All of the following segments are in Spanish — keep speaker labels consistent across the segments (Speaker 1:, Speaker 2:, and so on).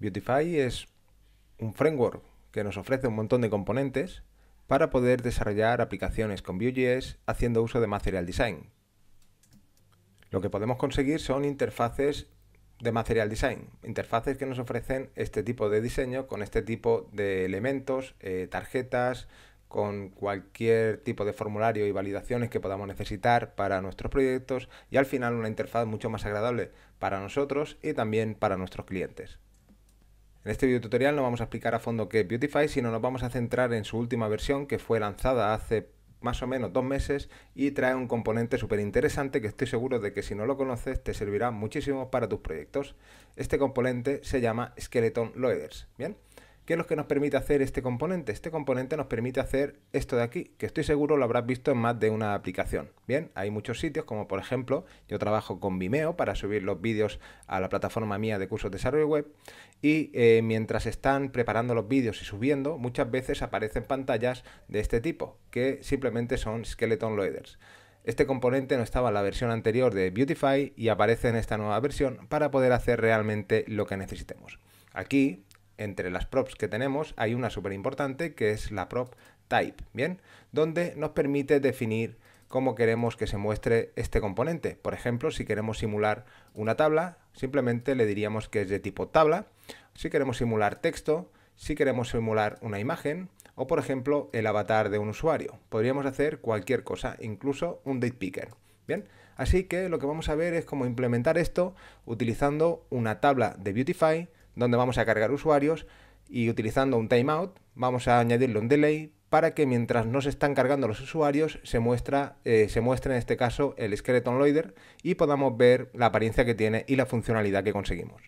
Speaker 1: Beautify es un framework que nos ofrece un montón de componentes para poder desarrollar aplicaciones con Vue.js haciendo uso de Material Design. Lo que podemos conseguir son interfaces de Material Design, interfaces que nos ofrecen este tipo de diseño con este tipo de elementos, eh, tarjetas, con cualquier tipo de formulario y validaciones que podamos necesitar para nuestros proyectos y al final una interfaz mucho más agradable para nosotros y también para nuestros clientes. En este video tutorial no vamos a explicar a fondo qué es Beautify, sino nos vamos a centrar en su última versión que fue lanzada hace más o menos dos meses y trae un componente súper interesante que estoy seguro de que si no lo conoces te servirá muchísimo para tus proyectos. Este componente se llama Skeleton Loaders, ¿bien? ¿Qué es lo que nos permite hacer este componente? Este componente nos permite hacer esto de aquí, que estoy seguro lo habrás visto en más de una aplicación. Bien, hay muchos sitios, como por ejemplo, yo trabajo con Vimeo para subir los vídeos a la plataforma mía de cursos de desarrollo web y eh, mientras están preparando los vídeos y subiendo, muchas veces aparecen pantallas de este tipo, que simplemente son skeleton loaders. Este componente no estaba en la versión anterior de Beautify y aparece en esta nueva versión para poder hacer realmente lo que necesitemos. Aquí entre las props que tenemos hay una súper importante que es la prop type, ¿bien? Donde nos permite definir cómo queremos que se muestre este componente. Por ejemplo, si queremos simular una tabla, simplemente le diríamos que es de tipo tabla. Si queremos simular texto, si queremos simular una imagen o, por ejemplo, el avatar de un usuario. Podríamos hacer cualquier cosa, incluso un date picker. Bien, así que lo que vamos a ver es cómo implementar esto utilizando una tabla de Beautify donde vamos a cargar usuarios y utilizando un timeout vamos a añadirle un delay para que mientras no se están cargando los usuarios se, muestra, eh, se muestre en este caso el skeleton loader y podamos ver la apariencia que tiene y la funcionalidad que conseguimos.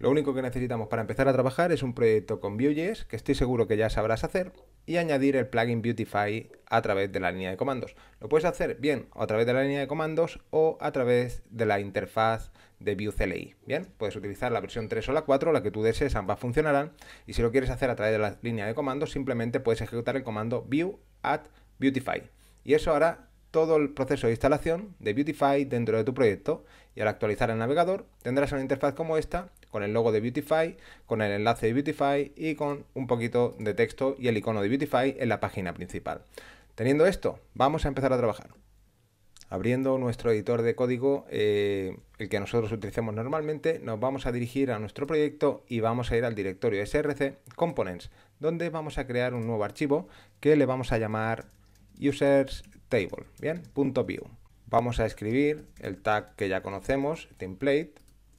Speaker 1: Lo único que necesitamos para empezar a trabajar es un proyecto con Vue.js, que estoy seguro que ya sabrás hacer, y añadir el plugin Beautify a través de la línea de comandos. Lo puedes hacer bien a través de la línea de comandos o a través de la interfaz de Vue CLI. Bien, puedes utilizar la versión 3 o la 4, la que tú desees, ambas funcionarán. Y si lo quieres hacer a través de la línea de comandos, simplemente puedes ejecutar el comando Vue at Beautify. Y eso hará todo el proceso de instalación de Beautify dentro de tu proyecto y al actualizar el navegador tendrás una interfaz como esta con el logo de Beautify, con el enlace de Beautify y con un poquito de texto y el icono de Beautify en la página principal. Teniendo esto, vamos a empezar a trabajar. Abriendo nuestro editor de código, eh, el que nosotros utilicemos normalmente, nos vamos a dirigir a nuestro proyecto y vamos a ir al directorio src components, donde vamos a crear un nuevo archivo que le vamos a llamar users table, ¿bien? Punto .view. Vamos a escribir el tag que ya conocemos, template,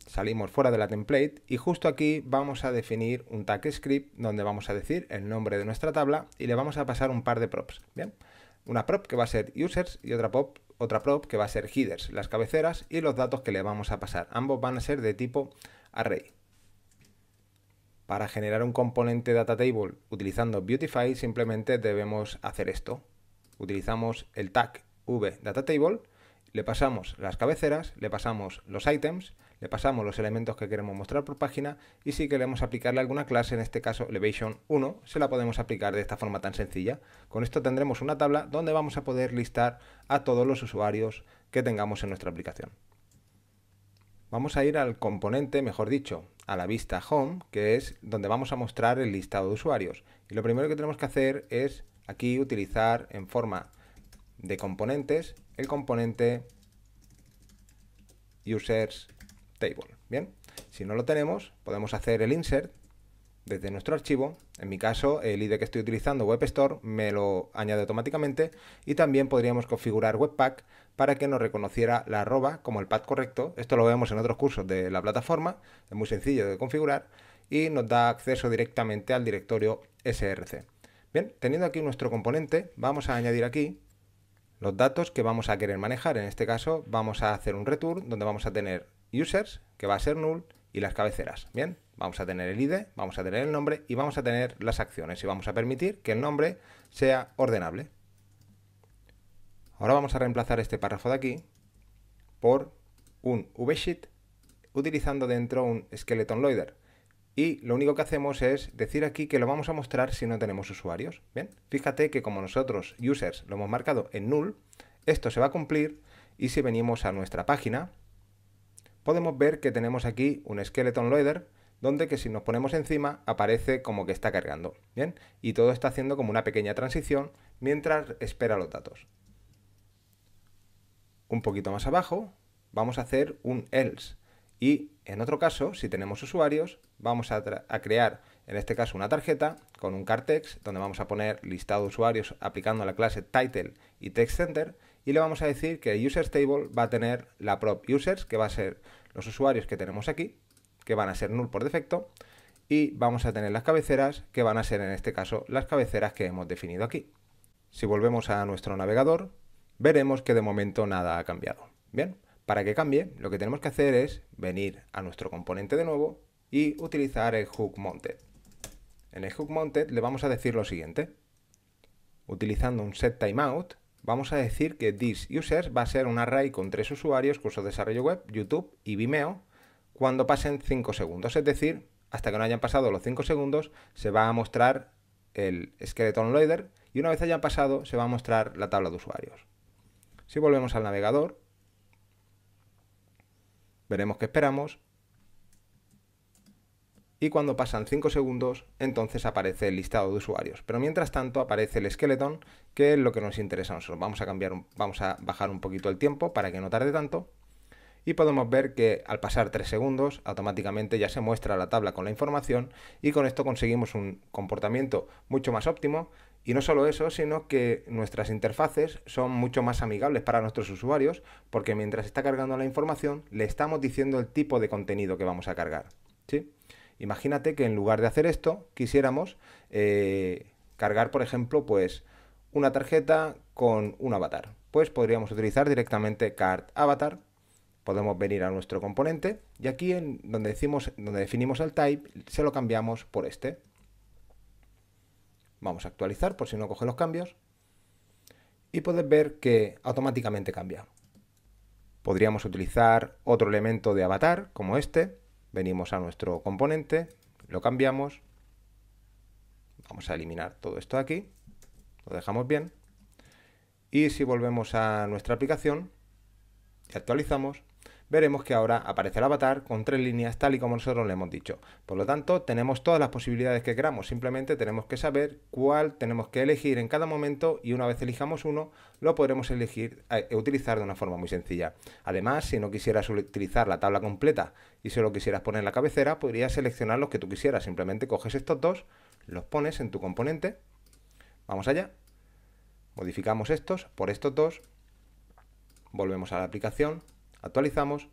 Speaker 1: Salimos fuera de la template y justo aquí vamos a definir un tag script donde vamos a decir el nombre de nuestra tabla y le vamos a pasar un par de props. Bien, una prop que va a ser users y otra prop, otra prop que va a ser headers, las cabeceras y los datos que le vamos a pasar. Ambos van a ser de tipo array. Para generar un componente data table utilizando Beautify simplemente debemos hacer esto. Utilizamos el tag v data table, le pasamos las cabeceras, le pasamos los items le pasamos los elementos que queremos mostrar por página y si queremos aplicarle alguna clase, en este caso Elevation 1, se la podemos aplicar de esta forma tan sencilla. Con esto tendremos una tabla donde vamos a poder listar a todos los usuarios que tengamos en nuestra aplicación. Vamos a ir al componente, mejor dicho, a la vista Home, que es donde vamos a mostrar el listado de usuarios. Y lo primero que tenemos que hacer es aquí utilizar en forma de componentes el componente users table. Bien, si no lo tenemos, podemos hacer el insert desde nuestro archivo. En mi caso, el ID que estoy utilizando, Web Store me lo añade automáticamente y también podríamos configurar Webpack para que nos reconociera la arroba como el pad correcto. Esto lo vemos en otros cursos de la plataforma, es muy sencillo de configurar y nos da acceso directamente al directorio src. Bien, teniendo aquí nuestro componente, vamos a añadir aquí los datos que vamos a querer manejar. En este caso, vamos a hacer un return donde vamos a tener users, que va a ser null, y las cabeceras. Bien, vamos a tener el ID, vamos a tener el nombre y vamos a tener las acciones y vamos a permitir que el nombre sea ordenable. Ahora vamos a reemplazar este párrafo de aquí por un vsheet utilizando dentro un skeleton loader. Y lo único que hacemos es decir aquí que lo vamos a mostrar si no tenemos usuarios. Bien, fíjate que como nosotros, users, lo hemos marcado en null, esto se va a cumplir y si venimos a nuestra página, podemos ver que tenemos aquí un skeleton loader, donde que si nos ponemos encima aparece como que está cargando, ¿bien? Y todo está haciendo como una pequeña transición mientras espera los datos. Un poquito más abajo vamos a hacer un else y en otro caso, si tenemos usuarios, vamos a, crear en este caso una tarjeta con un cartex donde vamos a poner listado de usuarios aplicando la clase title y text center y le vamos a decir que el users table va a tener la prop users que va a ser los usuarios que tenemos aquí, que van a ser null por defecto, y vamos a tener las cabeceras, que van a ser en este caso las cabeceras que hemos definido aquí. Si volvemos a nuestro navegador, veremos que de momento nada ha cambiado. Bien, para que cambie, lo que tenemos que hacer es venir a nuestro componente de nuevo y utilizar el hook mounted. En el hook mounted le vamos a decir lo siguiente. Utilizando un set timeout, vamos a decir que this users va a ser un array con tres usuarios, cursos de desarrollo web, YouTube y Vimeo, cuando pasen 5 segundos. Es decir, hasta que no hayan pasado los 5 segundos, se va a mostrar el skeleton loader y una vez hayan pasado, se va a mostrar la tabla de usuarios. Si volvemos al navegador, veremos que esperamos y cuando pasan 5 segundos entonces aparece el listado de usuarios. Pero mientras tanto aparece el esqueleton, que es lo que nos interesa a nosotros. Vamos a, cambiar, vamos a bajar un poquito el tiempo para que no tarde tanto. Y podemos ver que al pasar 3 segundos automáticamente ya se muestra la tabla con la información y con esto conseguimos un comportamiento mucho más óptimo y no solo eso, sino que nuestras interfaces son mucho más amigables para nuestros usuarios porque mientras está cargando la información le estamos diciendo el tipo de contenido que vamos a cargar. ¿sí? Imagínate que en lugar de hacer esto, quisiéramos eh, cargar, por ejemplo, pues una tarjeta con un avatar. Pues podríamos utilizar directamente card avatar. Podemos venir a nuestro componente y aquí en donde, decimos, donde definimos el type se lo cambiamos por este. Vamos a actualizar por si no coge los cambios. Y puedes ver que automáticamente cambia. Podríamos utilizar otro elemento de avatar como este venimos a nuestro componente, lo cambiamos, vamos a eliminar todo esto aquí, lo dejamos bien, y si volvemos a nuestra aplicación y actualizamos, veremos que ahora aparece el avatar con tres líneas tal y como nosotros le hemos dicho. Por lo tanto, tenemos todas las posibilidades que queramos, simplemente tenemos que saber cuál tenemos que elegir en cada momento y una vez elijamos uno, lo podremos elegir eh, utilizar de una forma muy sencilla. Además, si no quisieras utilizar la tabla completa y solo quisieras poner la cabecera, podrías seleccionar los que tú quisieras, simplemente coges estos dos, los pones en tu componente, vamos allá, modificamos estos por estos dos, volvemos a la aplicación, Actualizamos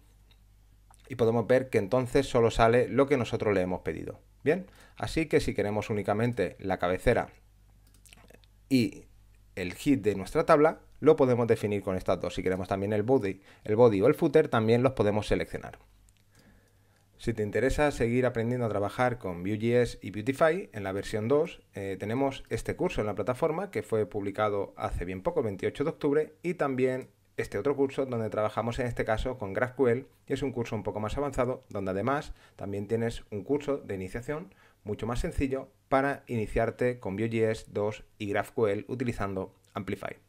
Speaker 1: y podemos ver que entonces solo sale lo que nosotros le hemos pedido. Bien, así que si queremos únicamente la cabecera y el hit de nuestra tabla, lo podemos definir con estas dos. Si queremos también el body, el body o el footer, también los podemos seleccionar. Si te interesa seguir aprendiendo a trabajar con Vue.js y Beautify en la versión 2, eh, tenemos este curso en la plataforma que fue publicado hace bien poco, 28 de octubre, y también este otro curso donde trabajamos en este caso con GraphQL y es un curso un poco más avanzado donde además también tienes un curso de iniciación mucho más sencillo para iniciarte con Vue.js 2 y GraphQL utilizando Amplify.